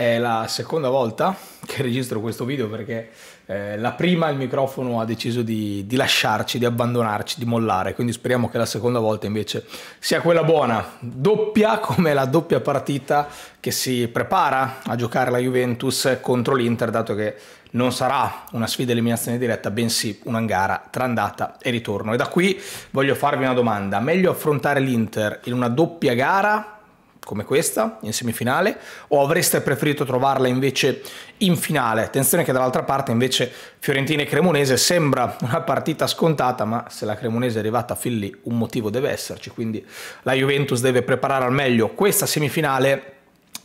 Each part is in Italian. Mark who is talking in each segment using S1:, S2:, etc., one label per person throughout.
S1: È la seconda volta che registro questo video perché eh, la prima il microfono ha deciso di, di, lasciarci, di abbandonarci, di mollare, quindi speriamo che la seconda volta invece sia quella buona. Doppia come la doppia partita che si prepara a giocare la Juventus contro l'Inter, dato che non sarà una sfida eliminazione diretta, bensì una gara tra andata e ritorno. E da qui voglio farvi una domanda, meglio affrontare l'Inter in una doppia gara come questa in semifinale o avreste preferito trovarla invece in finale? Attenzione che dall'altra parte invece Fiorentina e Cremonese sembra una partita scontata, ma se la Cremonese è arrivata fin lì un motivo deve esserci, quindi la Juventus deve preparare al meglio questa semifinale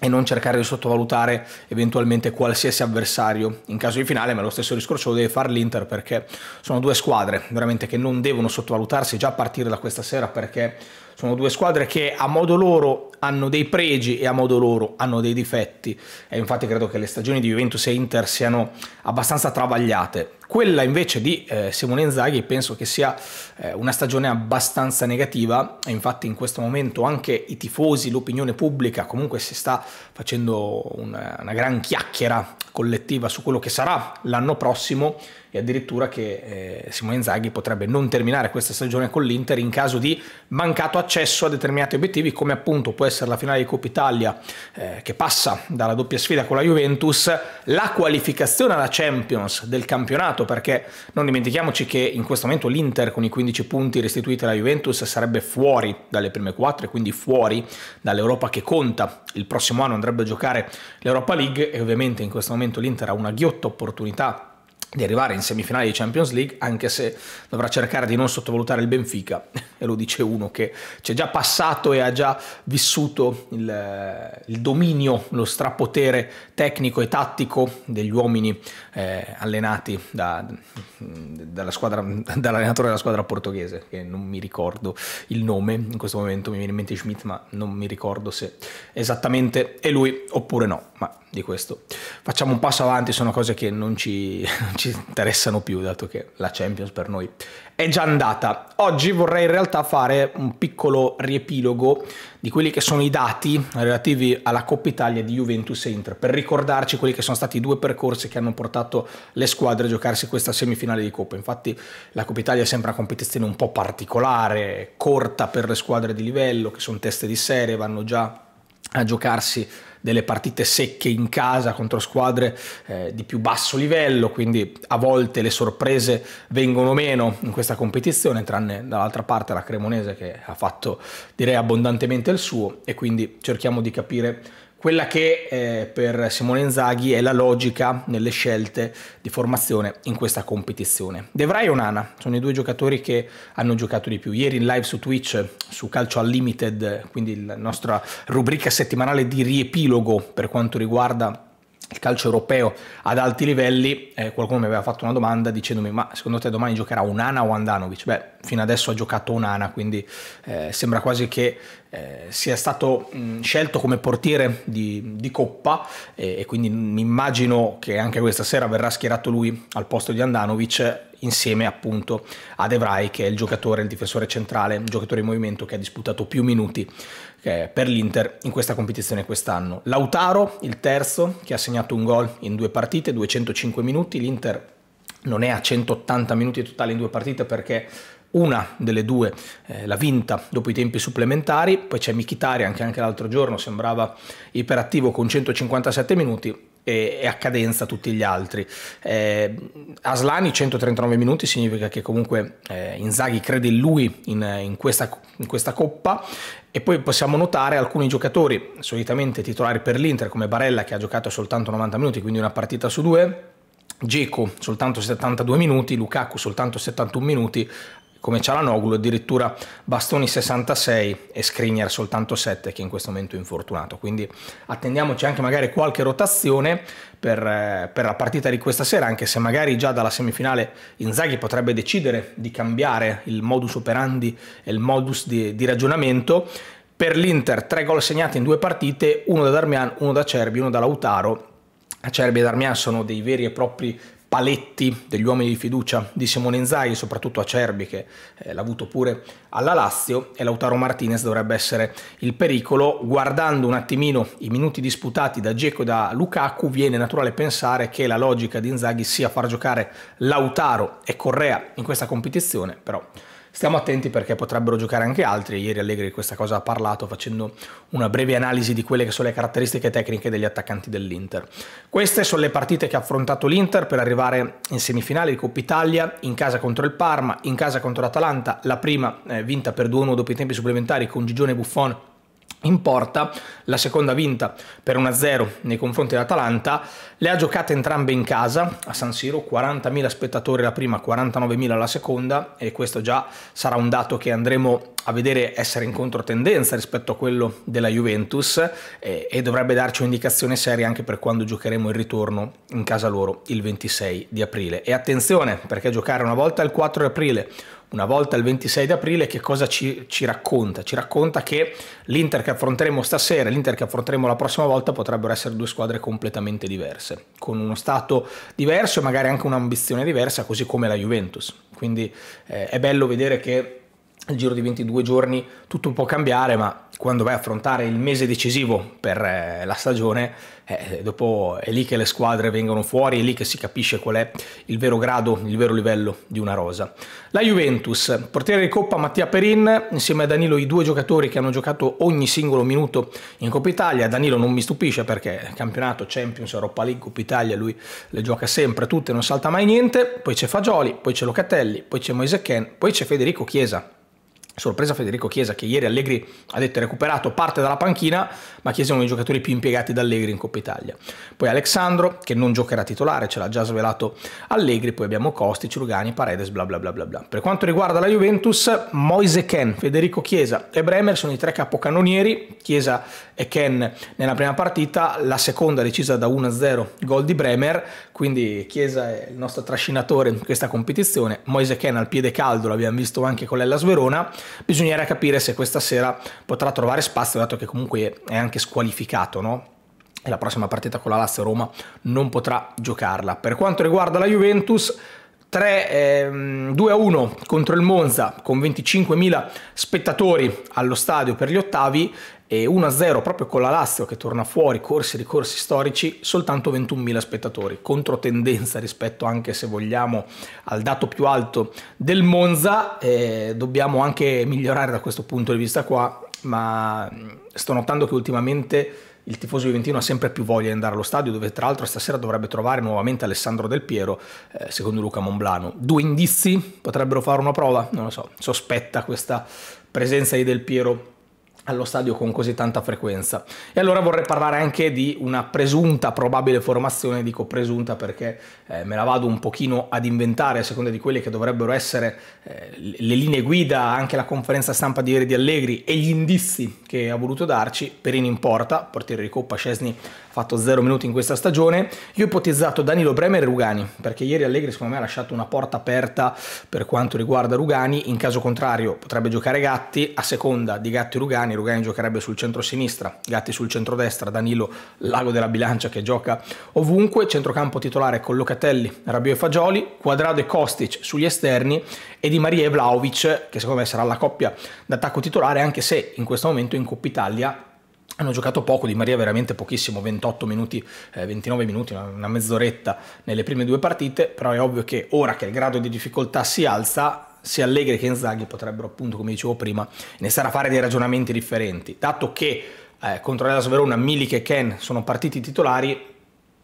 S1: e non cercare di sottovalutare eventualmente qualsiasi avversario in caso di finale, ma lo stesso discorso lo deve fare l'Inter perché sono due squadre veramente che non devono sottovalutarsi già a partire da questa sera perché sono due squadre che a modo loro hanno dei pregi e a modo loro hanno dei difetti e infatti credo che le stagioni di Juventus e Inter siano abbastanza travagliate quella invece di eh, Simone Inzaghi penso che sia eh, una stagione abbastanza negativa e infatti in questo momento anche i tifosi, l'opinione pubblica comunque si sta facendo una, una gran chiacchiera collettiva su quello che sarà l'anno prossimo e addirittura che eh, Simone Inzaghi potrebbe non terminare questa stagione con l'Inter in caso di mancato accesso a determinati obiettivi come appunto può essere la finale di Coppa Italia eh, che passa dalla doppia sfida con la Juventus, la qualificazione alla Champions del campionato perché non dimentichiamoci che in questo momento l'Inter con i 15 punti restituiti alla Juventus sarebbe fuori dalle prime 4 e quindi fuori dall'Europa che conta, il prossimo anno andrebbe a giocare l'Europa League e ovviamente in questo momento momento l'Inter ha una ghiotta opportunità di arrivare in semifinale di Champions League, anche se dovrà cercare di non sottovalutare il Benfica, e lo dice uno che c'è già passato e ha già vissuto il, il dominio, lo strapotere tecnico e tattico degli uomini eh, allenati da, dalla squadra, dall'allenatore della squadra portoghese, che non mi ricordo il nome, in questo momento mi viene in mente Schmidt, ma non mi ricordo se esattamente è lui oppure no, ma di questo facciamo un passo avanti, sono cose che non ci, non ci interessano più, dato che la Champions per noi è già andata. Oggi vorrei in realtà realtà fare un piccolo riepilogo di quelli che sono i dati relativi alla Coppa Italia di Juventus e Inter, per ricordarci quelli che sono stati i due percorsi che hanno portato le squadre a giocarsi questa semifinale di Coppa. Infatti la Coppa Italia sembra una competizione un po' particolare, corta per le squadre di livello, che sono teste di serie, vanno già a giocarsi delle partite secche in casa contro squadre eh, di più basso livello, quindi a volte le sorprese vengono meno in questa competizione, tranne dall'altra parte la Cremonese che ha fatto direi abbondantemente il suo e quindi cerchiamo di capire quella che eh, per Simone Inzaghi è la logica nelle scelte di formazione in questa competizione. De Vrij e Onana sono i due giocatori che hanno giocato di più. Ieri in live su Twitch, su Calcio Unlimited, quindi la nostra rubrica settimanale di riepilogo per quanto riguarda il calcio europeo ad alti livelli, eh, qualcuno mi aveva fatto una domanda dicendomi ma secondo te domani giocherà Unana o Andanovic? Beh, fino adesso ha giocato Unana, quindi eh, sembra quasi che eh, sia stato mh, scelto come portiere di, di coppa e quindi mi immagino che anche questa sera verrà schierato lui al posto di Andanovic insieme appunto ad Evrai che è il giocatore, il difensore centrale, il giocatore in movimento che ha disputato più minuti per l'Inter in questa competizione quest'anno. Lautaro, il terzo, che ha segnato un gol in due partite, 205 minuti, l'Inter non è a 180 minuti totali in due partite perché una delle due eh, l'ha vinta dopo i tempi supplementari, poi c'è Michitarian che anche l'altro giorno sembrava iperattivo con 157 minuti, e, e a cadenza tutti gli altri. Eh, Aslani 139 minuti significa che comunque eh, Inzaghi crede in lui in, in, questa, in questa coppa e poi possiamo notare alcuni giocatori solitamente titolari per l'Inter come Barella che ha giocato soltanto 90 minuti quindi una partita su due Geco soltanto 72 minuti, Lukaku soltanto 71 minuti, come Cialanoglu, addirittura Bastoni 66 e Skriniar soltanto 7 che in questo momento è infortunato. Quindi attendiamoci anche magari qualche rotazione per, eh, per la partita di questa sera, anche se magari già dalla semifinale Inzaghi potrebbe decidere di cambiare il modus operandi e il modus di, di ragionamento. Per l'Inter tre gol segnati in due partite, uno da Darmian, uno da Cerbi, uno da Lautaro Acerbi e Darmian sono dei veri e propri paletti degli uomini di fiducia di Simone Inzaghi, soprattutto Acerbi che eh, l'ha avuto pure alla Lazio e Lautaro Martinez dovrebbe essere il pericolo. Guardando un attimino i minuti disputati da Dzeko e da Lukaku viene naturale pensare che la logica di Inzaghi sia far giocare Lautaro e Correa in questa competizione, però Stiamo attenti perché potrebbero giocare anche altri. Ieri Allegri di questa cosa ha parlato facendo una breve analisi di quelle che sono le caratteristiche tecniche degli attaccanti dell'Inter. Queste sono le partite che ha affrontato l'Inter per arrivare in semifinale di Coppa Italia, in casa contro il Parma, in casa contro l'Atalanta, la prima eh, vinta per 2-1 dopo i tempi supplementari con Gigione Buffon in porta, la seconda vinta per 1-0 nei confronti dell'Atalanta, le ha giocate entrambe in casa a San Siro, 40.000 spettatori la prima, 49.000 la seconda e questo già sarà un dato che andremo a vedere essere in controtendenza rispetto a quello della Juventus e, e dovrebbe darci un'indicazione seria anche per quando giocheremo il ritorno in casa loro il 26 di aprile. E attenzione perché giocare una volta il 4 aprile, una volta il 26 di aprile, che cosa ci, ci racconta? Ci racconta che l'Inter che affronteremo stasera e l'Inter che affronteremo la prossima volta potrebbero essere due squadre completamente diverse, con uno stato diverso e magari anche un'ambizione diversa, così come la Juventus. Quindi eh, è bello vedere che il giro di 22 giorni tutto può cambiare, ma quando vai a affrontare il mese decisivo per eh, la stagione, eh, dopo è lì che le squadre vengono fuori, è lì che si capisce qual è il vero grado, il vero livello di una rosa. La Juventus, portiere di Coppa Mattia Perin, insieme a Danilo i due giocatori che hanno giocato ogni singolo minuto in Coppa Italia, Danilo non mi stupisce perché campionato, Champions, Europa League, Coppa Italia, lui le gioca sempre tutte, non salta mai niente, poi c'è Fagioli, poi c'è Locatelli, poi c'è Moise Ken, poi c'è Federico Chiesa Sorpresa Federico Chiesa che ieri Allegri ha detto recuperato parte dalla panchina, ma Chiesa è uno dei giocatori più impiegati da Allegri in Coppa Italia. Poi Alessandro che non giocherà titolare, ce l'ha già svelato Allegri, poi abbiamo Costi, Cirugani, Paredes, bla bla bla bla bla. Per quanto riguarda la Juventus, Moise Ken, Federico Chiesa e Bremer sono i tre capocannonieri, Chiesa e Ken nella prima partita, la seconda decisa da 1-0 gol di Bremer, quindi Chiesa è il nostro trascinatore in questa competizione. Moise Ken al piede caldo, l'abbiamo visto anche con l'Ellas Verona. Bisognerà capire se questa sera potrà trovare spazio, dato che comunque è anche squalificato, no? E la prossima partita con la Lazio Roma non potrà giocarla. Per quanto riguarda la Juventus, 3, eh, 2 a 1 contro il Monza con 25.000 spettatori allo stadio per gli ottavi e 1 a 0 proprio con la Lazio che torna fuori, corsi e ricorsi storici, soltanto 21.000 spettatori, contro tendenza rispetto anche se vogliamo al dato più alto del Monza, eh, dobbiamo anche migliorare da questo punto di vista qua, ma sto notando che ultimamente il tifoso juventino ha sempre più voglia di andare allo stadio, dove tra l'altro stasera dovrebbe trovare nuovamente Alessandro Del Piero, eh, secondo Luca Monblano. Due indizi potrebbero fare una prova? Non lo so, sospetta questa presenza di Del Piero allo stadio con così tanta frequenza. E allora vorrei parlare anche di una presunta probabile formazione, dico presunta perché eh, me la vado un pochino ad inventare a seconda di quelle che dovrebbero essere eh, le linee guida, anche la conferenza stampa di ieri di Allegri e gli indizi che ha voluto darci, Perini in porta, portiere di Coppa, Scesni fatto zero minuti in questa stagione. Io ho ipotizzato Danilo Bremer e Rugani, perché ieri Allegri secondo me ha lasciato una porta aperta per quanto riguarda Rugani, in caso contrario potrebbe giocare Gatti, a seconda di Gatti e Rugani, Rugani giocherebbe sul centro-sinistra, Gatti sul centro-destra, Danilo l'ago della bilancia che gioca ovunque, centrocampo titolare con Locatelli, Rabio e Fagioli, Quadrado e Kostic sugli esterni e Di Maria e Vlaovic, che secondo me sarà la coppia d'attacco titolare, anche se in questo momento in Coppa Italia hanno giocato poco, Di Maria veramente pochissimo, 28 minuti, eh, 29 minuti, una, una mezz'oretta nelle prime due partite, però è ovvio che ora che il grado di difficoltà si alza, sia Allegri che Inzaghi potrebbero appunto, come dicevo prima, iniziare a fare dei ragionamenti differenti, dato che eh, contro l'Elas Verona Milik e Ken sono partiti titolari,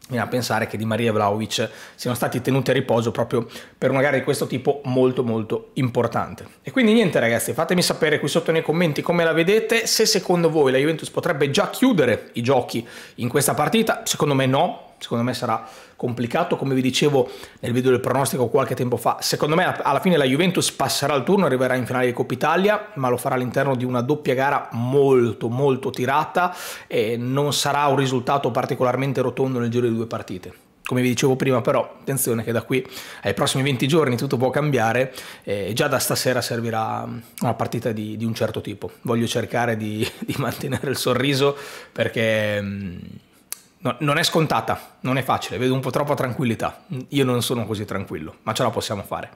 S1: viene a pensare che Di Maria e Vlaovic siano stati tenuti a riposo proprio per una gara di questo tipo molto molto importante. E quindi niente ragazzi, fatemi sapere qui sotto nei commenti come la vedete, se secondo voi la Juventus potrebbe già chiudere i giochi in questa partita, secondo me no, secondo me sarà complicato, come vi dicevo nel video del pronostico qualche tempo fa, secondo me alla fine la Juventus passerà il turno, arriverà in finale di Coppa Italia, ma lo farà all'interno di una doppia gara molto molto tirata e non sarà un risultato particolarmente rotondo nel giro di due partite. Come vi dicevo prima però, attenzione che da qui ai prossimi 20 giorni tutto può cambiare e già da stasera servirà mm, una partita di, di un certo tipo. Voglio cercare di, di mantenere il sorriso perché mm, non è scontata, non è facile, vedo un po' troppa tranquillità. Io non sono così tranquillo, ma ce la possiamo fare.